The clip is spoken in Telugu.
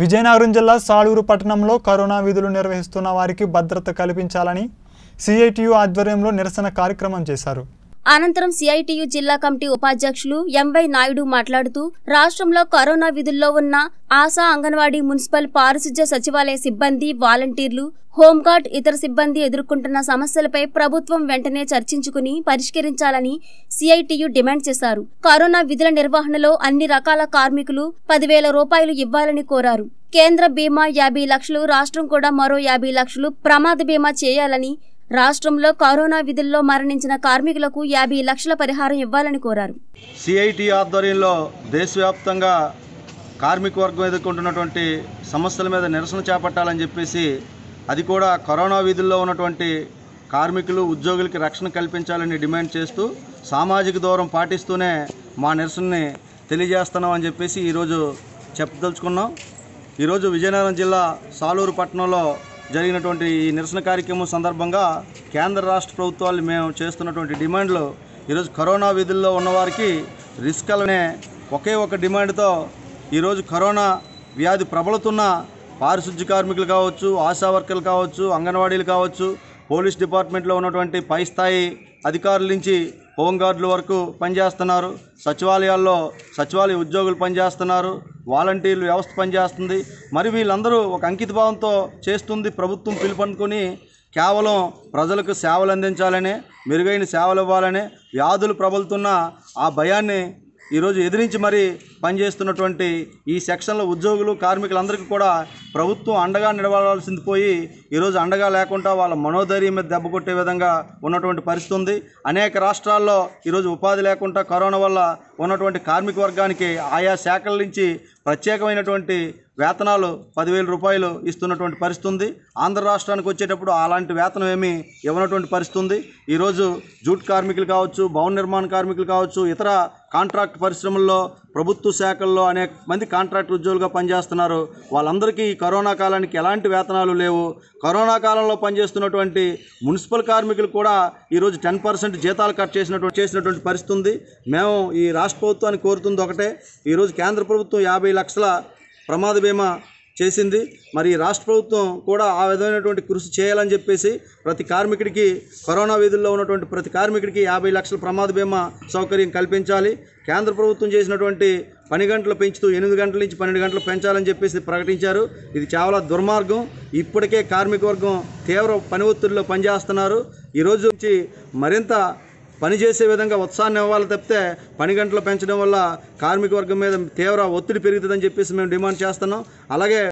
విజయనగరం జిల్లా సాళూరు పట్టణంలో కరోనా విధులు నిర్వహిస్తున్న వారికి భద్రత కల్పించాలని సిఐటియు ఆధ్వర్యంలో నిరసన కార్యక్రమం చేశారు అనంతరం సిఐటియు జిల్లా కమిటీ ఉపాధ్యక్షులు ఎంవై నాయుడు మాట్లాడుతూ రాష్ట్రంలో కరోనా విధుల్లో ఉన్న ఆశా అంగన్వాడీ మున్సిపల్ పారిశుధ్య సచివాలయ సిబ్బంది వాలంటీర్లు హోంగార్డ్ ఇతర సిబ్బంది ఎదుర్కొంటున్న సమస్యలపై ప్రభుత్వం వెంటనే చర్చించుకుని పరిష్కరించాలని సిఐటియు డిమాండ్ చేశారు కరోనా విధుల నిర్వహణలో అన్ని రకాల కార్మికులు పదివేల రూపాయలు ఇవ్వాలని కోరారు కేంద్ర బీమా యాభై లక్షలు రాష్ట్రం కూడా మరో యాభై లక్షలు ప్రమాద బీమా చేయాలని రాష్ట్రంలో కరోనా విధుల్లో మరణించిన కార్మికులకు యాభై లక్షల పరిహారం ఇవ్వాలని కోరారు సిఐటి ఆధ్వర్యంలో దేశవ్యాప్తంగా కార్మిక వర్గం ఎదుర్కొంటున్నటువంటి సమస్యల మీద నిరసన చేపట్టాలని చెప్పేసి అది కూడా కరోనా విధుల్లో ఉన్నటువంటి కార్మికులు ఉద్యోగులకి రక్షణ కల్పించాలని డిమాండ్ చేస్తూ సామాజిక దూరం పాటిస్తూనే మా నిరసనని తెలియజేస్తున్నాం అని చెప్పేసి ఈరోజు చెప్పదలుచుకున్నాం ఈరోజు విజయనగరం జిల్లా సాలూరు పట్టణంలో జరిగినటువంటి ఈ నిరసన కార్యక్రమం సందర్భంగా కేంద్ర రాష్ట్ర ప్రభుత్వాలు మేము చేస్తున్నటువంటి డిమాండ్లు ఈరోజు కరోనా విధుల్లో ఉన్నవారికి రిస్క్ అనే ఒకే ఒక డిమాండ్తో ఈరోజు కరోనా వ్యాధి ప్రబలుతున్న పారిశుద్ధ్య కార్మికులు కావచ్చు ఆశా వర్కర్లు కావచ్చు అంగన్వాడీలు కావచ్చు పోలీస్ డిపార్ట్మెంట్లో ఉన్నటువంటి పై స్థాయి అధికారుల నుంచి హోంగార్డుల వరకు పనిచేస్తున్నారు సచివాలయాల్లో సచివాలయ ఉద్యోగులు పనిచేస్తున్నారు వాలంటీర్లు వ్యవస్థ పనిచేస్తుంది మరి వీళ్ళందరూ ఒక అంకితభావంతో చేస్తుంది ప్రభుత్వం పిలుపనుకొని కేవలం ప్రజలకు సేవలు అందించాలనే మెరుగైన సేవలు ఇవ్వాలనే వ్యాధులు ప్రబలుతున్న ఆ భయాన్ని ఈరోజు ఎదిరించి మరీ పనిచేస్తున్నటువంటి ఈ సెక్షన్లో ఉద్యోగులు కార్మికులందరికీ కూడా ప్రభుత్వం అండగా నిలబడాల్సింది పోయి ఈరోజు అండగా లేకుండా వాళ్ళ మనోధైర్యం మీద దెబ్బ కొట్టే విధంగా ఉన్నటువంటి పరిస్థితి ఉంది అనేక రాష్ట్రాల్లో ఈరోజు ఉపాధి లేకుండా కరోనా వల్ల ఉన్నటువంటి కార్మిక వర్గానికి ఆయా శాఖల నుంచి ప్రత్యేకమైనటువంటి వేతనాలు పదివేల రూపాయలు ఇస్తున్నటువంటి పరిస్థితి ఉంది ఆంధ్ర రాష్ట్రానికి వచ్చేటప్పుడు అలాంటి వేతనం ఏమీ ఇవ్వనటువంటి పరిస్థితి ఉంది ఈరోజు జూట్ కార్మికులు కావచ్చు భవన నిర్మాణ కార్మికులు కావచ్చు ఇతర కాంట్రాక్ట్ పరిశ్రమల్లో ప్రభుత్వ శాఖల్లో అనేక మంది కాంట్రాక్ట్ ఉద్యోగులుగా పనిచేస్తున్నారు వాళ్ళందరికీ ఈ కరోనా కాలానికి ఎలాంటి వేతనాలు లేవు కరోనా కాలంలో పనిచేస్తున్నటువంటి మున్సిపల్ కార్మికులు కూడా ఈరోజు టెన్ పర్సెంట్ జీతాలు కట్ చేసినటువంటి చేసినటువంటి పరిస్థితుంది మేము ఈ రాష్ట్ర ప్రభుత్వాన్ని కోరుతుంది ఒకటే ఈరోజు కేంద్ర ప్రభుత్వం యాభై లక్షల ప్రమాద బీమా చేసింది మరి రాష్ట్ర ప్రభుత్వం కూడా ఆ విధమైనటువంటి కృషి చేయాలని చెప్పేసి ప్రతి కార్మికుడికి కరోనా వీధుల్లో ఉన్నటువంటి ప్రతి కార్మికుడికి యాభై లక్షల ప్రమాద బీమా సౌకర్యం కల్పించాలి కేంద్ర ప్రభుత్వం చేసినటువంటి పని గంటలు పెంచుతూ ఎనిమిది గంటల నుంచి పన్నెండు గంటలు పెంచాలని చెప్పేసి ప్రకటించారు ఇది చాలా దుర్మార్గం ఇప్పటికే కార్మిక వర్గం తీవ్ర పని ఒత్తిడిలో పనిచేస్తున్నారు ఈరోజు నుంచి మరింత పనిచేసే విధంగా ఉత్సాహాన్ని ఇవ్వాలి తప్పితే పని గంటలు పెంచడం వల్ల కార్మిక వర్గం మీద తీవ్ర ఒత్తిడి పెరుగుతుందని చెప్పేసి మేము డిమాండ్ చేస్తున్నాం అలాగే